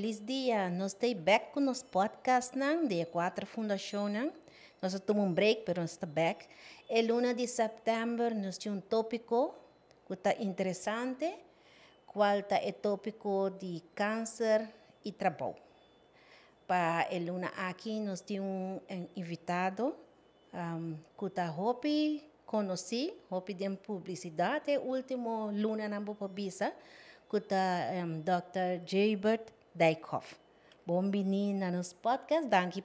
feliz día. Nos estoy back con los podcast de cuatro fundaciones. Nosotros tomamos un break, pero nos de back. El lunes de septiembre nos dio un tópico que está interesante, cual está el tópico de cáncer y trabajo. Para el lunes aquí nos dio un, invitado um, que está Hopi, conocí, Hopi de publicidad, el último lunes en Bopobisa, que está um, Dr. Jaybert Daikov. bom menina, nos podcast, danke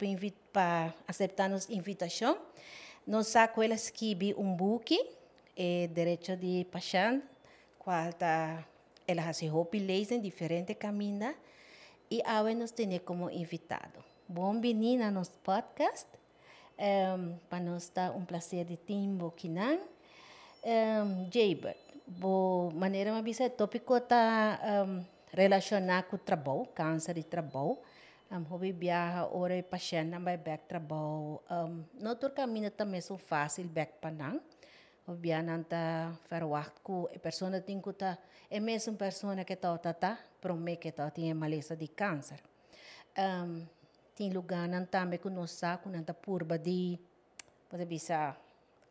para aceitar nos invitação. Nós aquela escrevi um book, é, Direito de Paixão, qual tá, ela se roupa em diferente caminhos, e agora nos tem como invitado. bom menina, nos podcast. Um, ehm, para nós está um prazer de timbo que não. Um, Jaybird, de maneira uma o tópico está... Um, ehm, relacionar com o trabalho, câncer de trabalho. eu hobi biyaha ora é pasyente na may back trabalho. Um, no tur kami também tamis fácil back panang. Hobi biyaha ta tá verwacht a pessoa que ting tá, ko ta é mesmo pessoa que ta tata prome que ta tá, tinha maleza de câncer. Um, tem lugar nan tambe ko no saco nan purba de pode bisa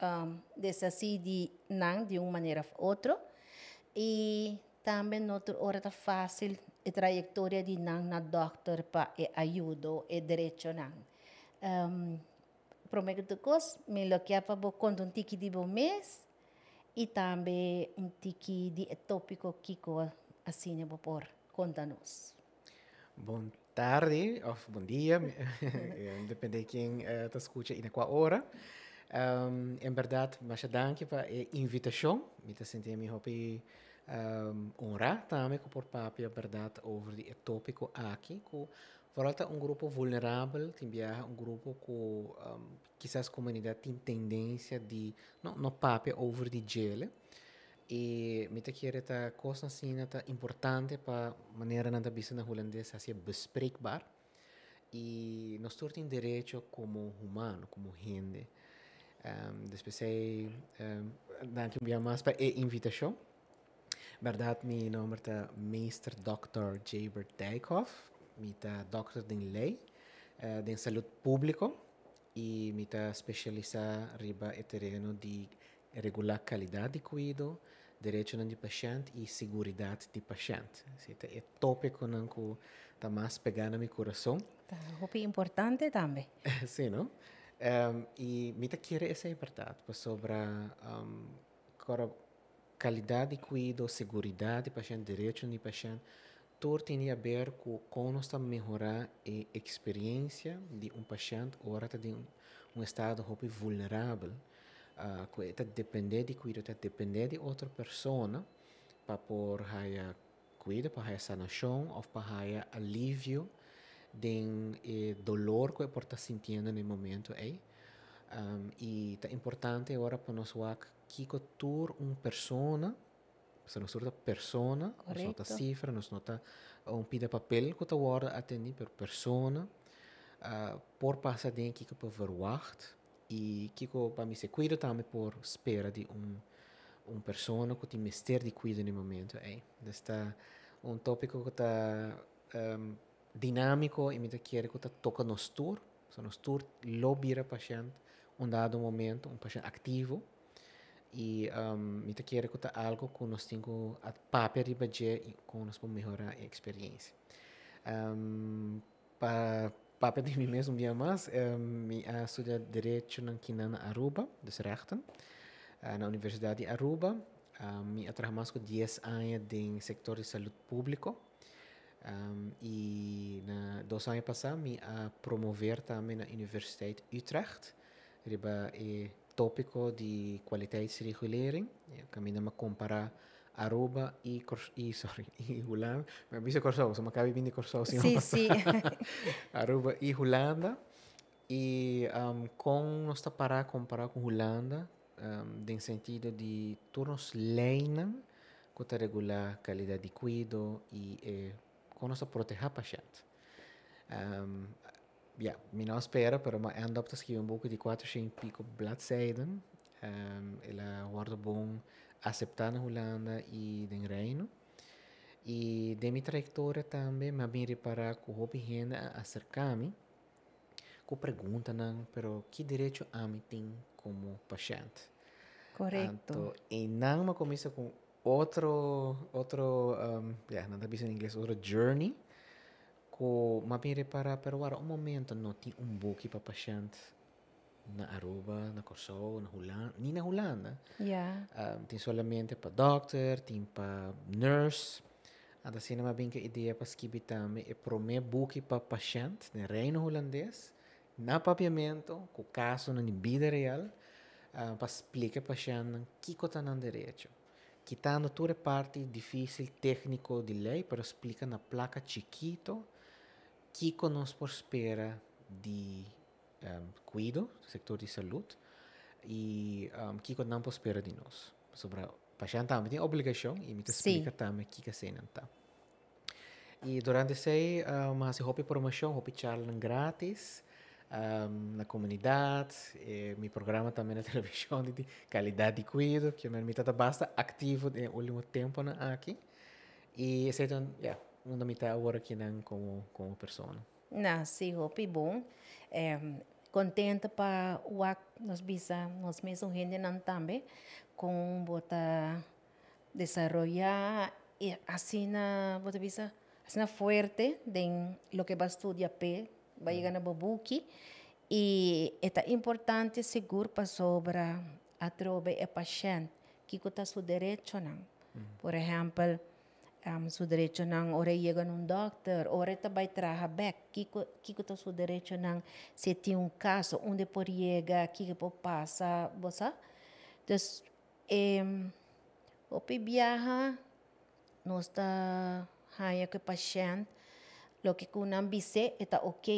um, dessa de nang de uma maneira ou outra. E también otra, otra fácil e trayectoria de nan na doctor pa e ayudo e derecho nan. Um, prometo cos, me lo que bo con un tiki di bo mes e también un tiki di tópico kiko así ne bo por contanos. Bon tarde, o buen día, eh, depende di chi uh, te escucha y de cuál hora. Um, en verdad, muchas gracias por la invitación. Me te sentí mi um, ehm, onrar também com por papia verdade sobre o tópico aqui que volta um grupo vulnerável também um grupo que ehm, um, quizás a comunidade tem tendência de não não papia sobre de gel, ehm, e me te quer esta coisa assim esta importante para maneira na tabisa na holandesa se bespreekbaar e nós temos direito como humano como gente um, depois é um, danke mais para a invitação Maar dat mi nomer de Dr. Jaber Dijkhoff, mi de dokter din lei, uh, eh, din salut público, e mi ta especializada riba e terreno de regular calidad de cuido, direito de paciente e segurança de paciente. Então, é tópico que está mais no meu coração. Tá, é importante também. Sim, não? Um, e me quer essa verdade sobre um, qualidade de cuidado, segurança paciente, direito de paciente, tudo tem a ver com como melhorar a experiência de um paciente ora está em um estado um vulnerável, uh, ah, que está de cuidado, está depende de outra pessoa para por haya cuida, para haya sanação ou para haya alívio do eh, dolor que está sentindo no momento aí. Ah, um, e está importante agora para nós kiko tur un persona, se nos torna persona, Correcto. nos nota cifra, nos nota ah, un pida papel que te guarda atendi per persona, uh, por passa den kiko per verwacht, e kiko para mim se cuida também por espera de um um persona que te mister de cuida no momento, é. Desta um tópico que está um, ah, dinâmico e me quer que está toca nos tour, so nos tour lobira paciente um dado momento, um paciente ativo, e um, me quiere contar algo que nos tenho a papel de budget con nos para melhorar la experiencia. Um, para papel de mim mesmo um día más, um, me estudia direito en Quinana, Aruba, dos Rechten, en la de Aruba. Um, me trabajo más con 10 anos no setor de saúde público. Um, e na, dois anos passados me a promover também na Universidade Utrecht, riba e eh, tópico de kwaliteitsregulering. Ja, eh, kami nama comparar Aruba e, Cor e, sorry, e Holanda. Maar bisa eu sama kami bini Corsau. Sim, sim. Aruba e Holanda. E um, com nós está para comparar com Holanda, um, sentido de turnos leinam que regular qualidade de cuido e eh, com nossa proteger paciente. Um, ja, minä mas pero ma ända upp till un poco di quattro cinque pico bladsidan. Um, ehm, ela guarda bom aceitar Holanda e den reino. E de minha trajetória também, me bem para que houve gente a acercar-me, que pergunta não, pero que direito a mim tem como paciente? Correto. e não me começa com outro, outro, um, ehm, yeah, não em inglês, outro journey, ko mapin repara pero wara un momento no ti un buki pa pasyant na Aruba, na Kosovo, na Holanda, ni na Holanda. Né? Yeah. Um, ah, tin solamente pa doctor, tin pa nurse. Ada ah, sina mabing ka ideya pa skibitami é e prome buki pa paciente, na né? reino holandês na papiamento ko kaso na ni vida real uh, pa explica pasyant ng kiko tanan derecho. Kitando ture parte difícil técnico de lei, pero explica na placa chiquito Kiko nos prospera de um, ehm, cuido, setor de saúde, e um, ehm, Kiko não prospera de nós. Sobre a também tem obrigação, e me explica também que se não está. E durante esse, ehm, uma se houve promoção, houve charla grátis, um, na comunidade, e programa também na televisão de qualidade de cuido, que me minha basta ativo no último tempo na, aqui. E, então, yeah, me dá che non come, como como Na, sì, hopi buon. Um, eh, contente para o nos visa nos mesmo gente não também com bota desenvolver e assim na, bota visa assim na forte de lo que vai estudar p vai va a mm. bobuki, e é importante seguro para sobra a trove e paciente, que está seu direito, não. Mm. Por exemplo, am su derecho nang ore llegan un doctor, ore tabai traja back, kiko kiko to su derecho nang se tem um caso onde por llega, kiko por passa, bosa. Entonces, eh, opi viaja, no está haya que paciente, lo que kunang bise eta ok,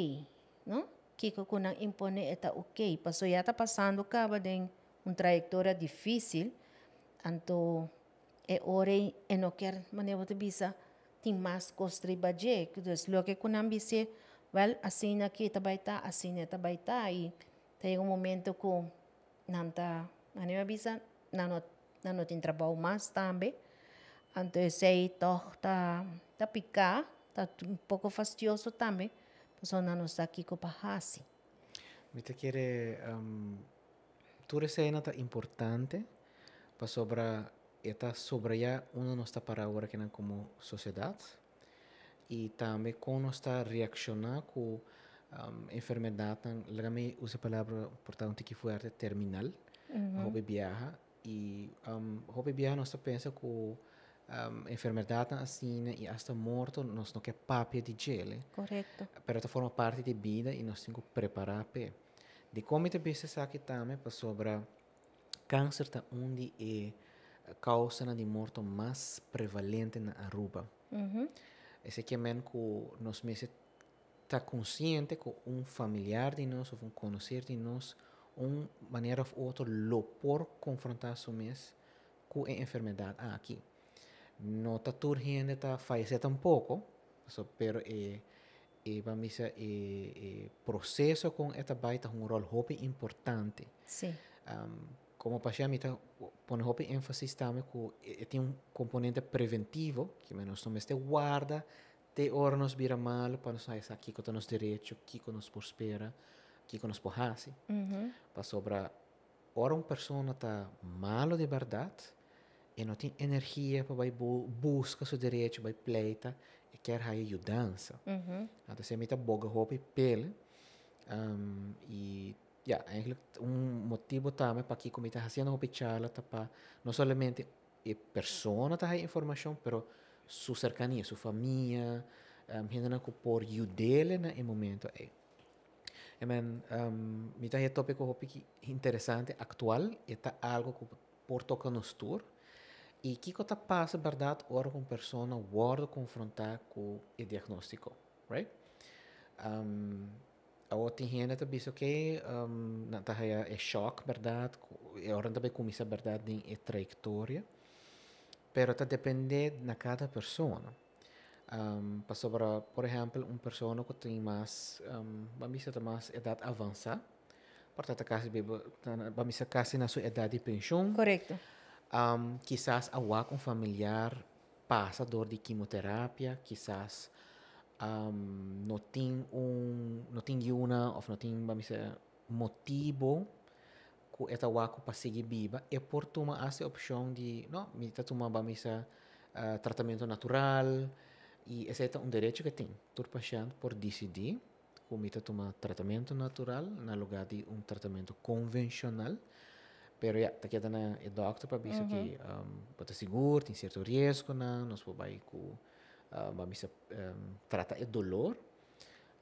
no? Kiko kunang impone eta ok. Paso ya ta passando caba de um trajetória difícil, anto e ore en oker manevo te bisa tin mas kostri baje entonces lo que con bise well así aquí baita así ta baita y llega un momento que nanta manevo bisa nano nano tin trabajo más también entonces ahí tohta ta pica ta un poco fastidioso también pues no está aquí Me Mita quiere um, tu recena tan importante para sobre está sobre uma nossa palavra que não como sociedade e também como nós está reaccionar com um, enfermidade, lagame usa a palavra portanto que foi a terminal, a hobby viaja e um, hobby viaja nós pensa que um, enfermidade assim e até morto nós não quer papia de ¿eh? gel. Correto. para esta forma parte de vida e nós temos que preparar para de como te pensa aqui também para sobre câncer tá onde é causa de morte mais prevalente na Aruba. Uhum. Esse que é mesmo que nos meses está consciente que um familiar de nós, ou um conhecido de nós, uma maneira ou outra, lo por confrontar seu mês com a enfermidade ah, aqui. Não está turgente, está falecer tampouco, mas pero eh, eh vamos dizer, eh, eh, processo com esta baita um rol muito importante. Sim. Sí. Um, como pacientamita põe o ênfase também que tem um componente preventivo que menos não este guarda te hora nos vira mal para nós sair aqui que nos direito aqui que nos prospera aqui que nos porrasse para sobra ora uma pessoa está malo de verdade e não tem energia para busca seu direito para pleita e quer aí ajudança então se mita boga roupa e pele um, e ya, un motivo también para que comitas haciendo una charla, para no solamente eh, personas hay información, pero su cercanía, su familia, eh, gente que por ayudarle en el momento. Eh. I eh, mean, um, mi tópico interesante, actual, y está algo que por toca tour. Y qué cosa pasa, verdad, ahora con persona, ahora confrontar con el diagnóstico, right? Um, Otin hiena tabi so ke um, na tahaya é shock verdad e oran tabi kumisa verdad din e trajectoria pero ta depende na cada persona um, pa sobra por exemplo um persona que tem mais um, bamisa ta mais edad avança porta ta kasi bebo bamisa kasi na sua edad de pensão correto um, quizás awa com familiar passa dor de quimioterapia quizás um, não tem um não tem uma ou não tem vamos dizer motivo que esta waco para seguir viva é por uma essa opção de não me está vamos dizer uh, eh, tratamento natural e esse é um direito que tem todo paciente por decidir como está tomando tratamento natural na lugar de um tratamento convencional pero ya tá queda na é doctor para ver uhum. que um, pode seguro tem certo risco na nós ir com uh, ah, mamisa um, ehm, trata ehm, e dolor,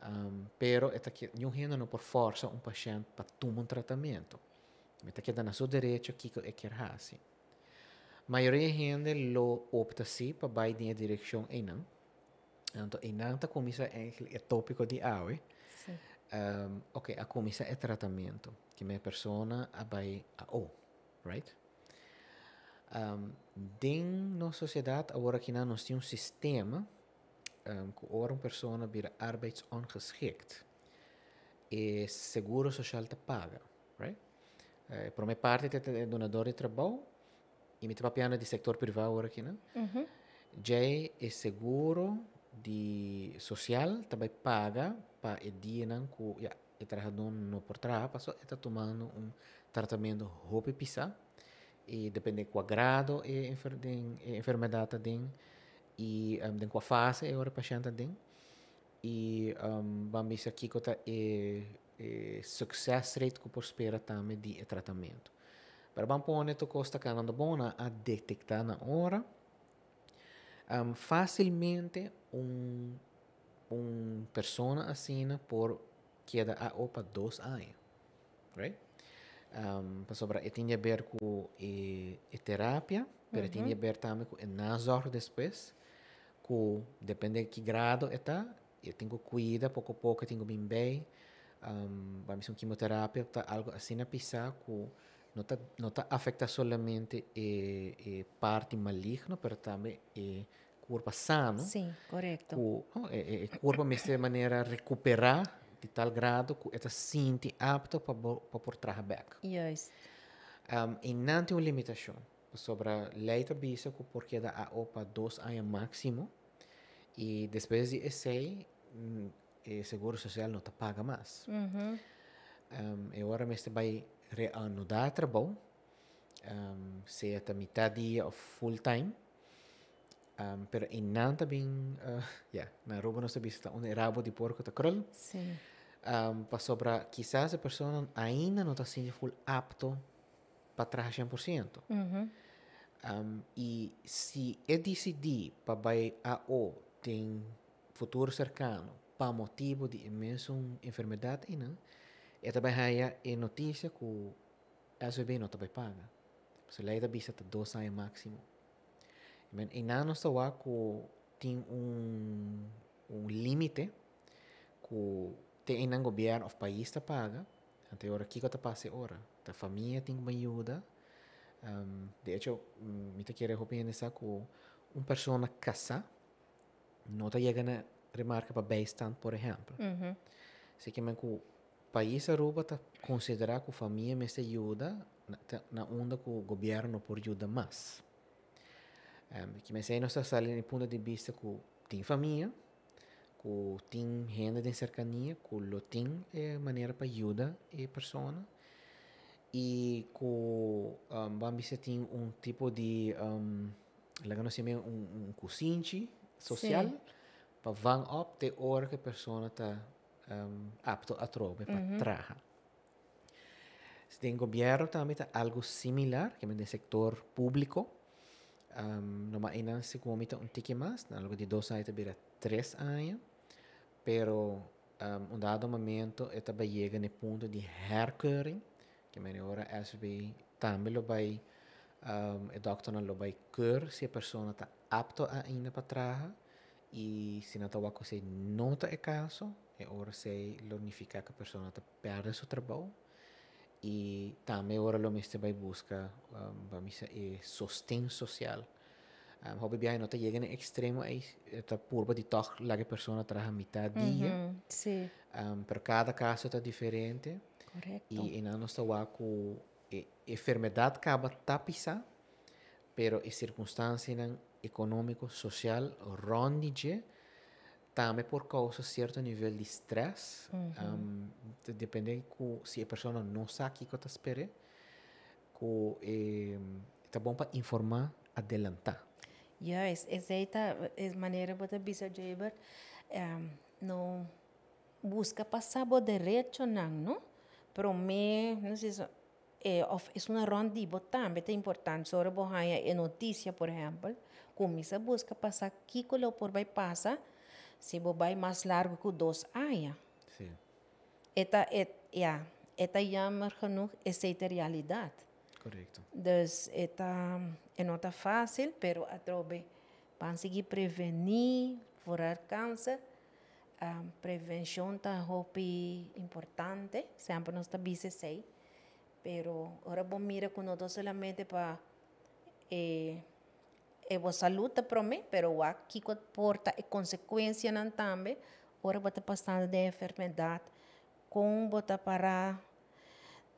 um, pero é que nenhum renda não por força um paciente para tomar um tratamento. aqui que na sua direita que é que assim. Maioria gente lo opta sim para ir em direção e não. Então, e não é o é tópico de aue. Um, ok, a comissão é tratamento que minha pessoa vai a o, right? Um, din nossa sociedade agora que não nós temos um sistema um, que ora uma pessoa vira arbeidsongeschikt e seguro social te paga, right? Uh, por uma parte é donador de trabalho mhm. e me papiana de setor privado agora aqui, né? Uhum. Já é seguro de social também paga para o dia não que o trabalhador não por trabalho, está tomando um tratamento roupa pisar e depende qual grado e a din, e enfermidade tem e um, din qual fase o paciente tem e um, vamos aqui que é o success rate que prospera também de tratamento para bom pone to costa muito bom a detectar na hora um, facilmente um um persona assina por queda a ah, opa dois anos right um, sobre e tinha a ver com e, e terapia, mas uhum. tinha a ver também com nas horas depois, com depende de que grado está, é eu tenho cuida pouco a pouco, tenho bem bem, um, vamos uma quimioterapia, tá algo assim na pisar com não tá não tá afeta somente a, parte maligna, mas também e corpo sano. Sim, correto. O, oh, é, é, corpo de maneira recuperar de tal grado que ela sente apta para portar back. Yes. Um, e não tem uma limitação sobre a lei do bisco, porque dá a OPA dois anos máximo. E depois de esse, o hum, Seguro Social não te paga mais. Uhum. Um, e agora você vai reanudar o trabalho, um, é a metade dia ou full time. Um, pero inan também, uh, yeah, na roupa nossa vista, um rabo de porco tá cruel. Sim. Um, pasó para quizás essa persona ainda no está siendo full apto para trabalhar 100%. Uhum. Um, e se eu decidi para vai a o tem futuro cercano para motivo de imensa enfermidade, ainda, eu também haia em notícia que o SBB no também paga. Se lá da vista hasta dos años máximo. y não está lá que tem un un limite que tem um governo, do país está paga, até hora que está passando hora, a família tem uma ajuda. Um, de hecho, me quero roubar nessa com uma pessoa casa, não está chegando a remarca para beistand, por exemplo. Uhum. Se que o país Aruba está considerar que a família me ajuda na onda que o governo por ajuda mais. Um, que me sei não está saindo do ponto de vista que tem família, o tem renda de cercania, ku lo tem é maneira para ajudar a pessoa e ku um, bambi tem um tipo de um, lá que se um, um cozinche social para van up de hora que a pessoa está um, apto a trobe para uhum. Se tem governo também tá algo similar, que é do setor público, um, numa se com um tique mais, algo de dois anos a três anos. Pero um, un dado momento, esta llega a llegar en el punto de herkeuring, que me ahora SB también lo um, el doctor lo va a cur si la persona está apta a ir para atrás y si no tabaco se no el caso, ahora se significa que la persona está pierde su trabajo y también ahora lo mismo va a buscar um, va a eh, sostén social Ehm, Hobbit tegen een extremo eta purba di toch la persona trabaja mitad día. Mm -hmm. Sí. Um, pero cada caso está diferente. Correcto. Y en nuestra waku e, enfermedad caba tapisa, pero e circunstancia nan económico, social, rondige, también por causa cierto nivel de stress, mm -hmm. um, depende cu, si la persona no sabe qué está esperando, está bueno para informar, adelantar. Ja, es, es esta es manera pues de bisa jeber um, no busca pasar por derecho no pero me no sé so, eh, of, es una ronda y también es importante sobre bohaya en eh, noticia por ejemplo comienza busca pasar qué color por vai pasa si bo vai más largo que dos años sí. esta et, ya esta llama genoeg es esta realidad Correcto. Entonces, esta, no está fácil, pero a trove van a seguir prevenir, curar cáncer. Ah, a um, prevenção está importante, sempre nós está sei, pero agora vou mira com nós solamente para eh, é boa saúde para mim, pero aqui que porta é eh, consequência não também, agora vou estar passando de enfermidade, com vou estar parar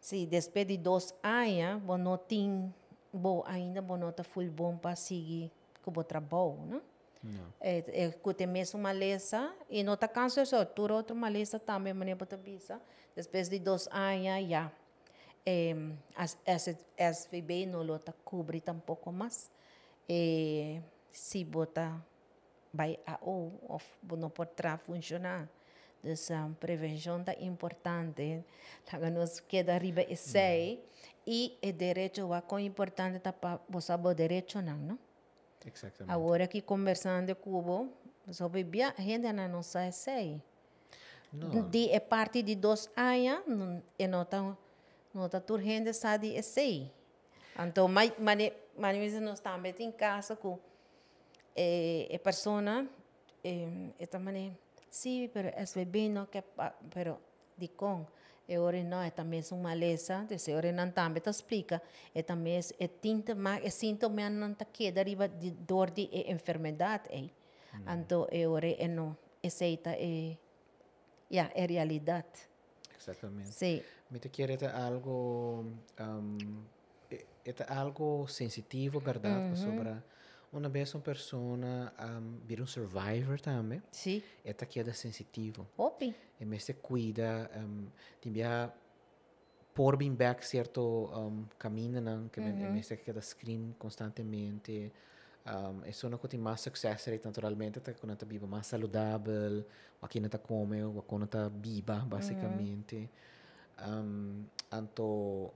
si despedidos aia, bonotin, bo ainda bonota fui bom para seguir com o trabalho, né? Não. É, é que tem mesmo uma lesa e não está cansado, só, tu outra lesa também, mas não está bisa. Depois de dois anos, já. É, as, as, as VB não está cobre tampouco mais. É, se você vai a ou, ou não pode funcionar essa prevenção é importante. que nos queda riba e sei e o direito é tão importante para você o direito não, não? Exatamente. Agora aqui conversando cubo sobre bia gente não sabe sei. Não. De é parte de dois anos e não tá não tá tur gente sabe sei. Então, mas mas mas nós também em casa com a eh, eh, pessoa é, eh, esta maneira Sí, pero eso es vino, que, pero dicón. ahora eh, no, también es una maleza, de ahora no también te explica, Y también es tinte tinta más, síntoma no te queda arriba de dor de eh, enfermedad, eh. Mm. Anto eh, es no, ya, es realidad. Exactamente. Sí. Me te quiere este, algo um, algo sensitivo, ¿verdad? Sobre uma vez una persona um, vira un survivor también. Sí. Esta queda sensitiva. Opi. En vez se cuida, um, timbia por bem back certo um, camino, ¿no? que uh -huh. en vez se queda screen constantemente. Um, é só que tem mais sucesso rate naturalmente, tá quando tá viva mais saudável, o que não tá come, o que não tá viva basicamente. Uhum. Um, então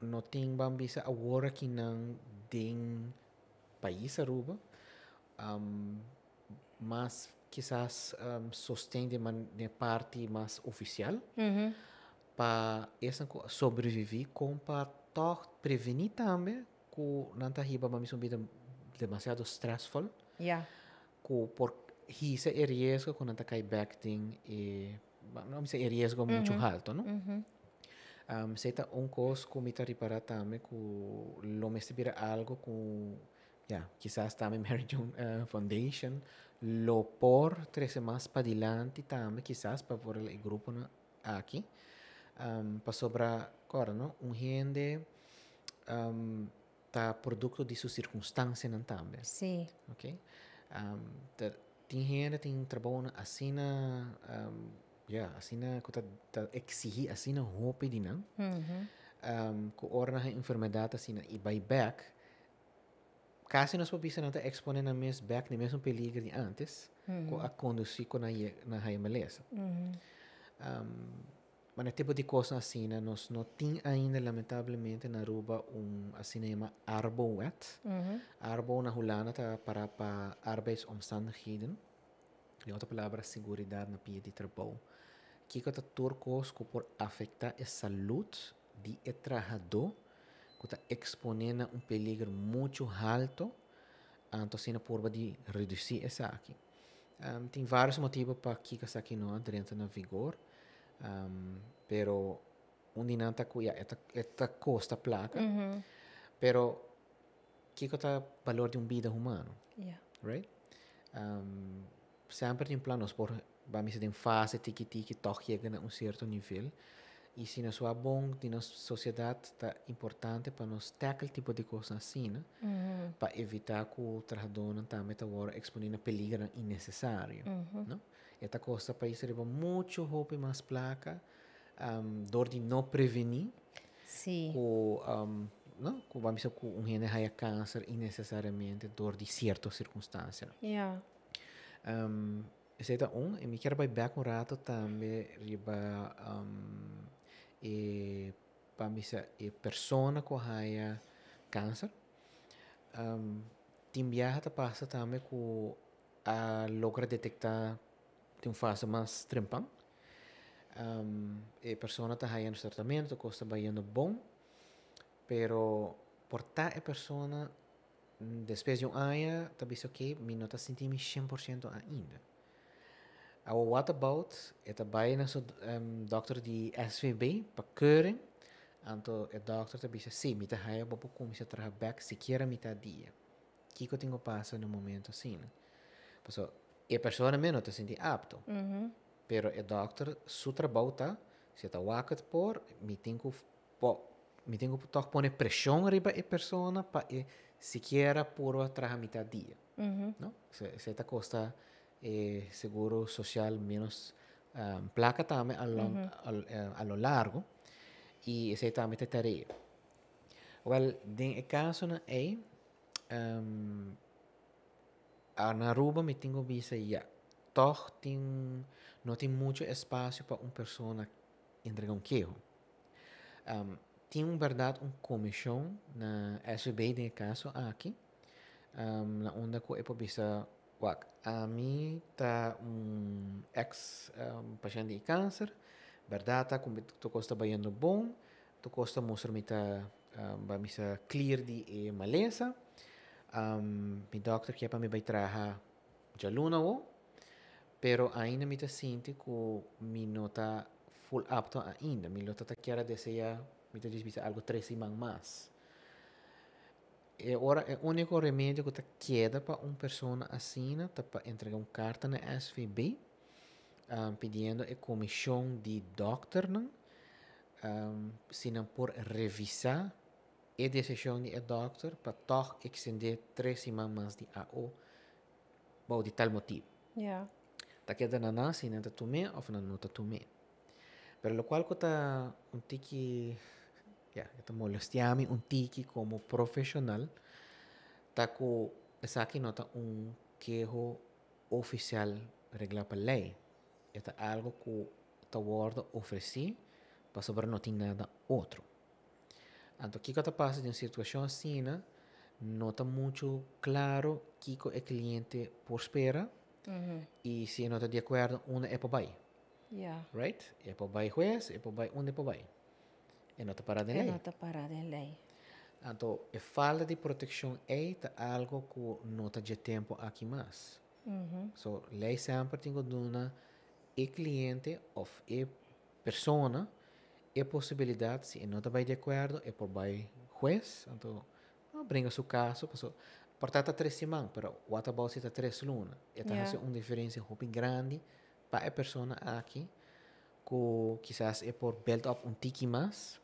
não tem bambisa agora que não tem país Aruba, um, mas quizás um, sostém de maneira parte mais oficial uhum. para essa sobreviver com para prevenir também que não tá riba mas vida demasiado stressful yeah. que por isso é risco quando tá cai backing e não sei é risco muito alto não uhum. um, se tá um cos como tá reparar também que lo me algo com yeah, quizás también Meridian uh, eh, Foundation, lo por tres semanas para adelante también, quizás para por el grupo no, aqui, um, para sobrar, agora, não? um rende um, tá produto de sua circunstância também. Sim. Sí. Ok? Um, tá, tem rende, trabalho, assim na, um, yeah, assim na, que tá, exigir, assim na roupa de não. Uhum. -huh. Um, com hora enfermidade, assim na, e buyback, back casi nos papisananta exponen a mes back ni mesmo peligro de antes mm -hmm. a conduzir com a na raia meleza mm -hmm. um, mas tipo de coisa assim né? nós não tem ainda lamentavelmente na Aruba um assim chama wet mm -hmm. arbo na hulana tá para para hidden em outra palavra segurança na pia de trabalho que que tá turcos por afetar a saúde de trabalhador que está exponendo um perigo muito alto, então assim não forma de reduzir essa aqui. Um, tem vários motivos para que essa aqui não entra na vigor, um, de um não está com esta, esta placa, mas pero que está valor de um vida humano, yeah. right? Um, sempre tem planos por vamos dizer, em fase tiki-tiki, toque chega a um certo nível e se não sua bom de nossa sociedade está importante para nós ter aquele tipo de coisa assim, né? Uhum. Para evitar que o trabalhador também está agora expondo perigo innecessário, uhum. né? Esta coisa para isso leva muito roupa mais placa, um, dor de não prevenir. Sim. Com, um, não? Com, vamos dizer, com um câncer innecessariamente, dor de certas circunstâncias. Yeah. Um, é um, e me quero vai back um rato também, riba, um, e para mim e persona com raia câncer um, timbiar tá passa também com a logra detectar tem um fase mais trempão um, e persona tá raia no tratamento costa baiano bom pero portar a persona depois de um ano tá ok me não tá sentindo 100% ainda Our oh, what about, eta um, doctor SVB, curar, anto el doctor te bisa si, mita haya a kumisa siquiera mita en un momento sin. e persona menos te senti apto. Mhm. Pero el doctor, su por, mi tengo po, mi tengo pone presión riba e persona pa siquiera por atrás mitad dia. No? Se, costa eh, seguro social menos ah, placa también eh, a lo, largo y ese también te tarea. Well, en el caso de ahí, me tengo visa ya. no tiene mucho espacio para una persona entregar un quejo. Um, tiene, verdad, una comisión na SB, en el caso aquí, um, na onda que Guac, a mim está um ex um, paciente de câncer, verdade, tá estou tá, trabalhando bom, estou costa mostrar me tá um, me tá clear de maleza, um, meu doctor que é para me vai trabalhar de aluno ou, pero ainda me tá sinto que me não tá full apto ainda, me não tá querendo desejar, me tá dizendo algo três semanas mais é, ora, é o único remédio que tá queda para uma pessoa assina tá para entregar uma carta na SVB um, pedindo a comissão de doctor não um, se não por revisar a decisão de doctor para toch extender três semanas de AO ou de tal motivo yeah. tá queda na nasce não tá tume ou não não tá tume pelo qual que tá um tique Ja, ito molestiami un tiki como profesional. Taco, esa aquí nota un quejo oficial regla para lei. Esta algo que Tawarda ofereci para sobre não tem nada outro. Então, Kiko está passando de uma situação assim, nota muito claro Kiko é cliente por espera e se não está de acordo, um é para baixo. Yeah. Right? É para baixo juez, é para baixo, onde é para baixo. É nota parada em lei. É nota parada em lei. Então, eh, a fala de proteção é algo que nota de tempo aqui mais. Uhum. So, lei sempre tem que e cliente ou e persona e possibilidade, se não está de acordo, é por by juez. Então, não brinca seu caso. Passou. Portanto, três semanas, mas o atabal se está três lunas. Então, está yeah. uma diferença muito grande para a pessoa aqui, que quizás é por build up um tiki mais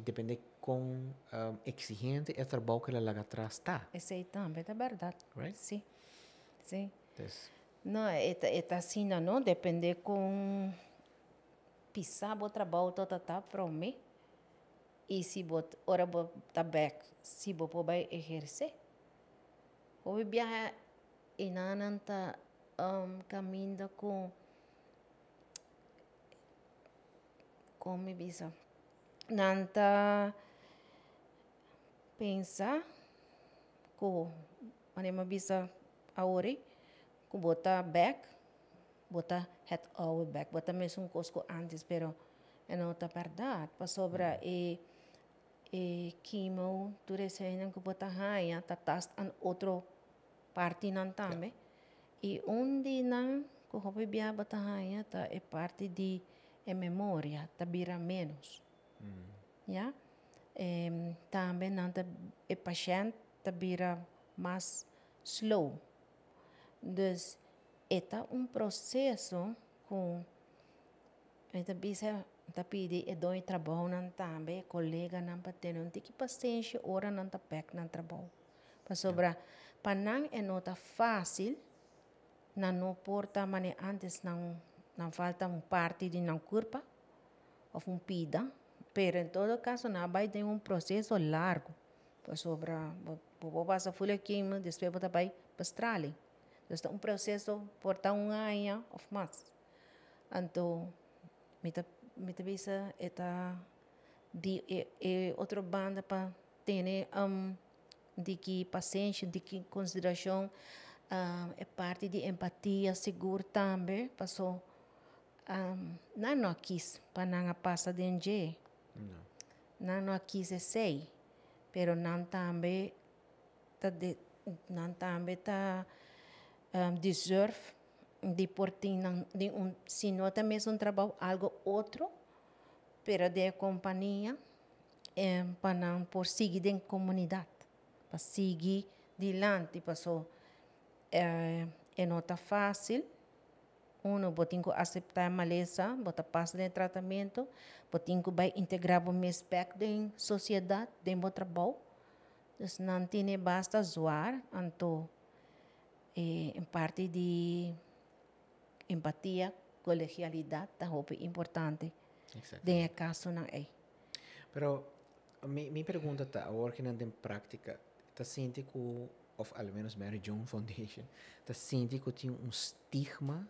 depende ah, quão um, exigente é o trabalho que ela atrás está. Isso aí também é verdade. Right? Sim. Sim. Não, é, é assim, não, depende com pisar o trabalho todo tá para mim e se bot ora bot tá back se bo vai exercer ou viaja e nanan tá um, caminho com como me visão? nanta pensa ku anema bisa aori ku bota back bota head over back bota mesmo cosco antes pero é não tá verdade pa sobra e e quimo tu resena ku bota haya tá tast an outro parte nan tambe tá, e onde nan ku hobi bia bota haya ta tá, é parte de é memória ta tá bira menos Ja? Um, também anda o paciente vira mais slow. Dus está um processo com então bisa tá pedi e doi trabalho não também colega não para ter não tem que paciência ora não tá pec não trabalho para sobra para não é nota fácil não no porta mas antes não não falta um parte de não culpa ou um pida Pero en todo caso, Nabai tem um processo largo pois sobra Vou passar folha aqui, mas depois vou para Austrália. Então, um processo por um ano ou mais. Então, me pensa, está de e, eh, e eh, outra banda para ter um, de que paciência, de que consideração um, é parte de empatia, seguro também, passou um, não não quis para não passar de um jeito não. Não aqui se sei, pero não também tá de, não também tá um, deserve de portin de um não também é um trabalho algo outro, pero de companhia para não por seguir em comunidade, para seguir dilante, passou é, eh, é nota fácil uno bo tenho que aceitar maleza bo tá passando tratamento bo tenho que vai integrar bo meu aspecto em sociedade em bo trabalho então não tem basta zoar anto eh, em parte de empatia colegialidade tá roupa importante de caso não é pero mi, mi pergunta tá agora que não tem prática tá sente que pelo menos Mary Jones Foundation tá sente que tem um estigma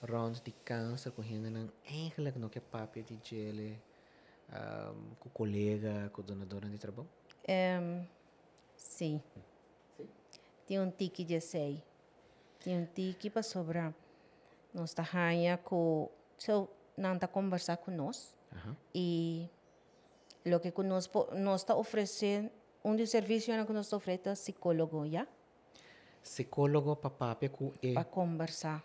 rond de câncer ko hindi nang eigenlijk no que papi de gele um, com colega, com donadora de trabalho? Um, sim. sim. um tique de sei. Tem um tique para sobrar. Nós tá ranha com so não está conversar com nós. Uh -huh. E o que com nós nós tá oferecendo um de serviço que nós tá oferece é psicólogo, já? Psicólogo para papi com para conversar.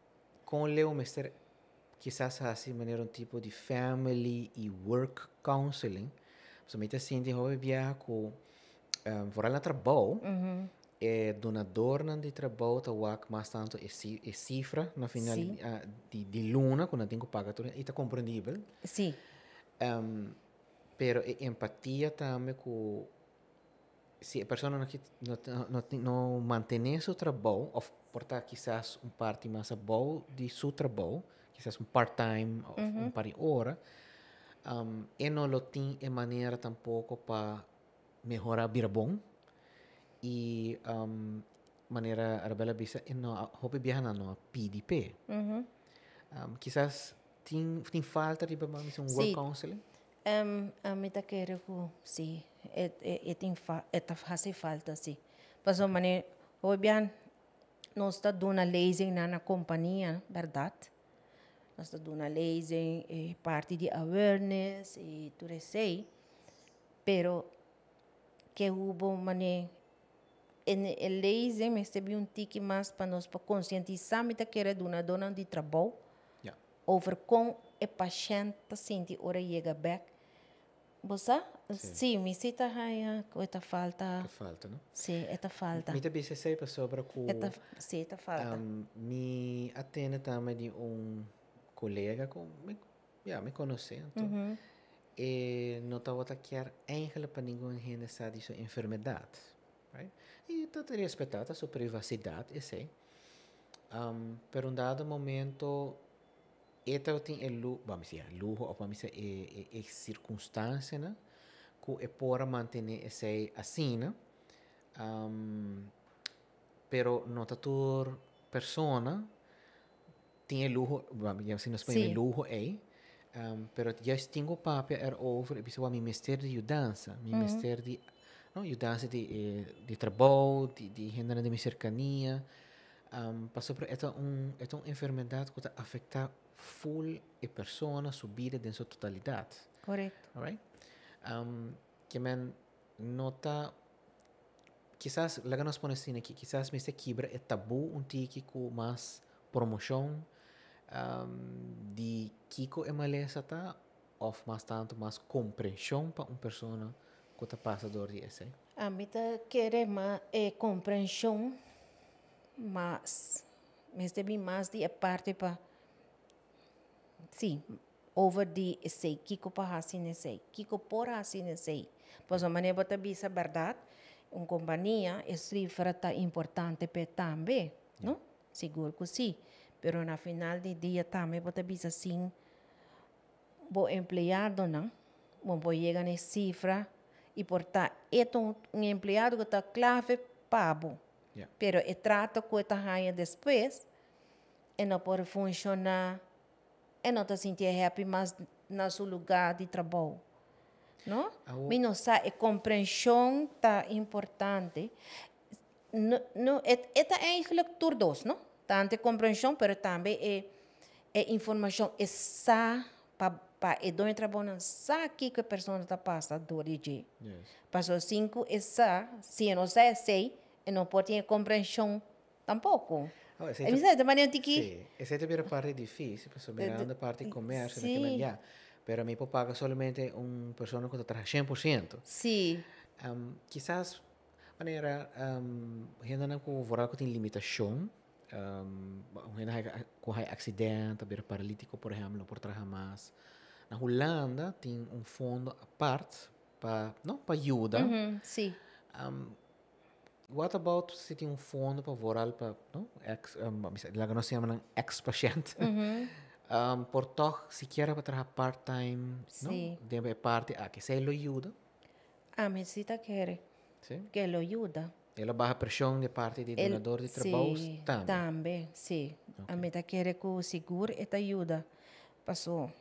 Con Leo Mester, quizás así maneira un tipo de family y work counseling. Somente me de joven viaja con... Um, el trabajo, trabalho. Uhum. eh, donador de trabajo, tá wak, mas tanto es cifra na final sí. uh, ah, de, luna, cuando tengo que y está em, e Sí. Um, pero é empatia también con... Si la persona no no no no mantém seu of portar quizás um parte mais bom de seu trabalho, quizás um part-time, uhum. um par de horas, um, e não lo tem de maneira tampouco para melhorar vir bom e um, maneira a bela bisa e não hope biana não PDP. Uhum. Um, quizás tem tem falta de para um sí. work counseling. Um, a mim tá querendo sim, é, é é tem fa é tá fazer falta sim. Mas o maneira hope biana nós da Dona Leisen na companhia, verdade? Nós da Dona Leisen é eh, parte de awareness e tudo isso. Pero que hubo mané em Leisen recebi um tique mais para nós para conscientizar me que era dona dona de trabalho yeah. over com é paciente sente ora chega back Busa? sí, sí, mi sita haja ah, esta falta. Esta falta, no? Sí, esta falta. Me te bise sei sobre sopra ku. Eta, falta. Um, mi atene también un colega con me ja, mi conoscente. Mm -hmm. E eh, notavo tacchiar angela per ningun hende sa di enfermedad. Right? está respetada su sua privacidad e sei. Um, per un dado momento tiene el lujo, vamos lujo, vamos a eh, eh, es circunstancia ¿no? Que es por mantener ese así, ¿no? pero no está toda persona tiene lujo, vamos a decir, no es sí. lujo eh pero ya tengo papá era over, y pensei, mi misterio de ayudanza, mi uh de no de, de, eh, de trabajo de, de gente de mi cercanía Um, por esta, un una enfermedad que está afectando full e persona, su vida din sua totalidade. Correto. Alright? Um, que men nota quizás la ganas pones sin aquí, quizás me se quebra el tabú un tiki con más promoción um, de kiko e maleza ta of más tanto más comprensión para un persona que está pasando de ese. ¿eh? A mí te quiere más eh, comprensión, más, me más de parte pa sí, over the essay, kiko paha sin essay, kiko pora sin essay. Pues eso man bota bisa verdad, un compañía es cifra tan importante pe también, ¿no? Seguro que sí, pero al final del día también bota bisa sin bo empleado, ¿no? Bo llegan a cifra y por ta esto un empleado que está clave pabo. Yeah. Pero el trato que está después, no por funcionar Eu não te senti happy mais no seu lugar de trabalho. Não? Oh. a compreensão está importante. Tá não, não. esta é a leitura dos, não? Tanto compreensão, mas também é, é informação. É só para pa e é do trabalho sa aqui que a pessoa está passando do origem. Passou cinco é sa, se não sei, é sei, não pode ter compreensão tampouco. Oh, este de sento... Hai tiki? Sì, è sempre parte difficile, la mirando parte commercio, sì. perché mangiare. Pero mi paga solamente una persona que trabaja 100%. Sí. Um, quizás, manera, um, gente con cobra que tiene limitación. Um, gente con accidente, pero paralítico, por ejemplo, por trabajar más. en Holanda tiene un fondo a parte para no para ayuda Um, what about sitting phone pa voral pa no ex um, laga mm-hmm. um, no siya ng ex patient mm-hmm. um portoh siquiera pa trabajar part time sí. no de parte a ah, que se lo ayuda a ah, me cita quiere sí. que lo ayuda e la baja presión de parte del donador de trabajo sí, también también sí okay. a me ta quiere que seguro esta ayuda pasó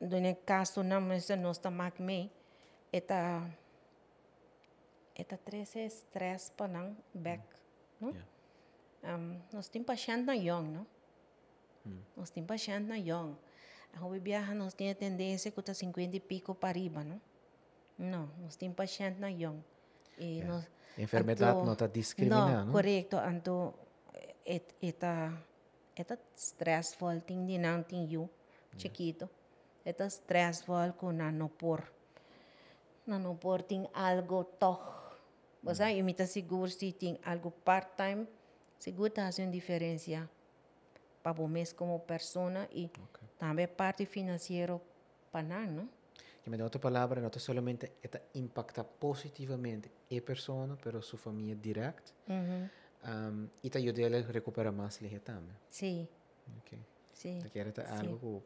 en el caso no me se no está mac me esta eta 13 stress 3 pa ng back. Mm. No? Yeah. Um, nos tin pasyent na young, no? Hmm. Nos tin pasyent na young. Ako bibiyahan, nos tiene tendencia kuta 50 pico para riba, no? No, nos tin pasyent na young. E yeah. nos, Enfermedad anto, no ta discrimina, no? no? Correcto, anto et, eta eta stressful ting din ang ting you, yeah. chiquito. Eta stressful ko na no por na no por ting algo toch y Basta seguro si tiene algo part-time, seguro hace una diferencia para vos como persona y también parte financiera para nada, ¿no? Y da otra palabra no solamente impacta positivamente a e persona, pero su familia directa. y te ayuda a recuperar más la también. Sí. Sí. Te quiere algo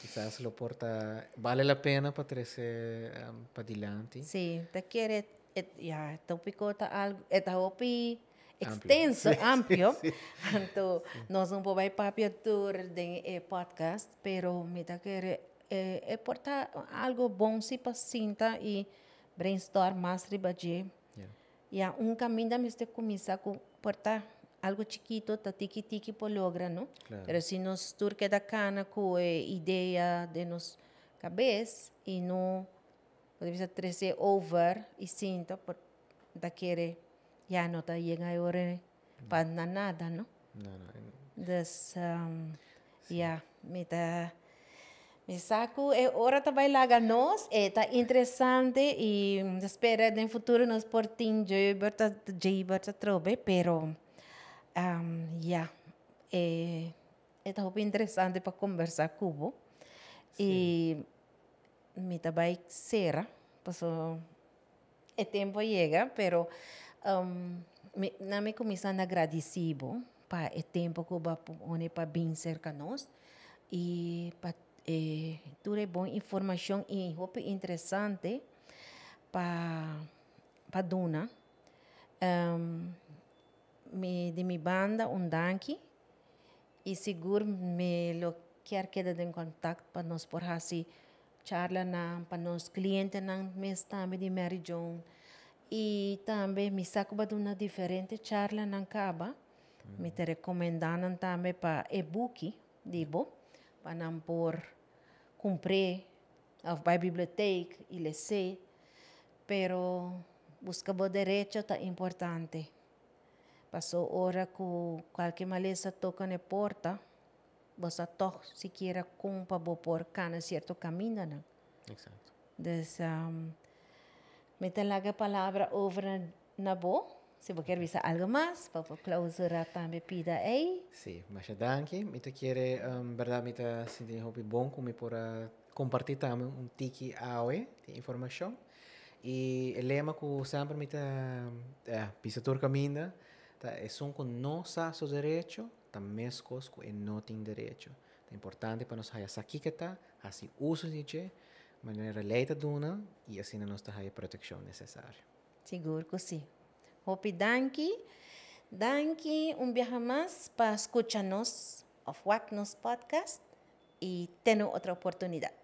quizás lo porta, vale la pena para para adelante. Sí, te quiere et, ya, tópico está algo, está opi, extenso, amplio. amplio. sí. Então, sí. nós não vamos para tour de eh, podcast, pero me tá querer eh, é porta algo bom se si pacienta e brainstorm mais riba de. Yeah. um caminho da mestre começar com porta algo chiquito, tá tiki tiki pologra, não? Claro. Pero se tour que da cana com eh, ideia de nos cabeça e não ser tres over y sinto por quiere ya no está la hora eh, para nada ¿no? No, no, entonces um, ya me me saco eh, Ahora hora tá vai interesante nós é tá en el espera no futuro nos por a Gilberta Gilberta trobe pero um, es é é tá para conversar cubo y mi trabajo es pasó el tiempo llega, pero um, me, comienzo a agradecer el tiempo que va poner para bien cerca y para eh, buena información y hope interesante para pa dona um, de mi banda un danki y seguro me lo que queda en contacto para nos por así charla nan para nos clientes nan mes también de Mary John e también me saco de una diferente charla nan caba mm. Mm-hmm. me te recomendan también para e book dibo para nan por cumplir of by biblioteca e le sé pero buscamos derecho tan importante pasó hora que cualquier maleza toca en la puerta você ator sequer compa bo por cana certo caminho não Exacto. Des um, a palavra over na bo. Se você quer ver algo mais, para clausurar também pida aí. Sim, sí, mas danke. Eu quero, um, verdade, me sentir um bom como para compartilhar também um tiki aue de informação. E o lema que sempre me está, uh, pisa tur caminho tá, é só com nossa seu direito, tamescos que no tienen derecho. Es importante para nosotros haya está así uso de manera leita una y así no nos la protección necesaria. Seguro que sí. Hopi danki, danki un viaje más para escucharnos of Wagnos Podcast y tener otra oportunidad.